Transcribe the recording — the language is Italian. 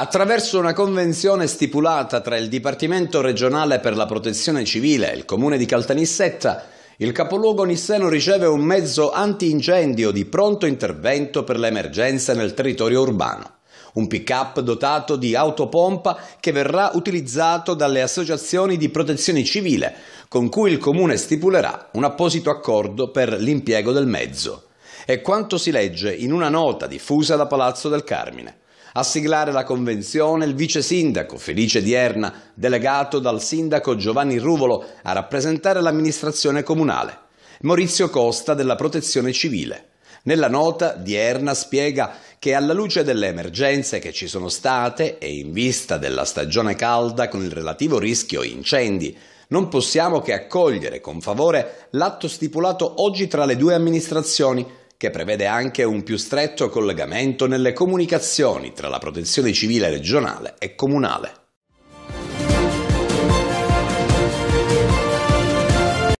Attraverso una convenzione stipulata tra il Dipartimento regionale per la protezione civile e il comune di Caltanissetta, il capoluogo nisseno riceve un mezzo antincendio di pronto intervento per l'emergenza nel territorio urbano. Un pick-up dotato di autopompa che verrà utilizzato dalle associazioni di protezione civile, con cui il comune stipulerà un apposito accordo per l'impiego del mezzo. È quanto si legge in una nota diffusa da Palazzo del Carmine. A siglare la convenzione il vice sindaco Felice Dierna, delegato dal sindaco Giovanni Ruvolo a rappresentare l'amministrazione comunale. Maurizio Costa della Protezione Civile. Nella nota Dierna spiega che alla luce delle emergenze che ci sono state e in vista della stagione calda con il relativo rischio incendi, non possiamo che accogliere con favore l'atto stipulato oggi tra le due amministrazioni che prevede anche un più stretto collegamento nelle comunicazioni tra la protezione civile regionale e comunale.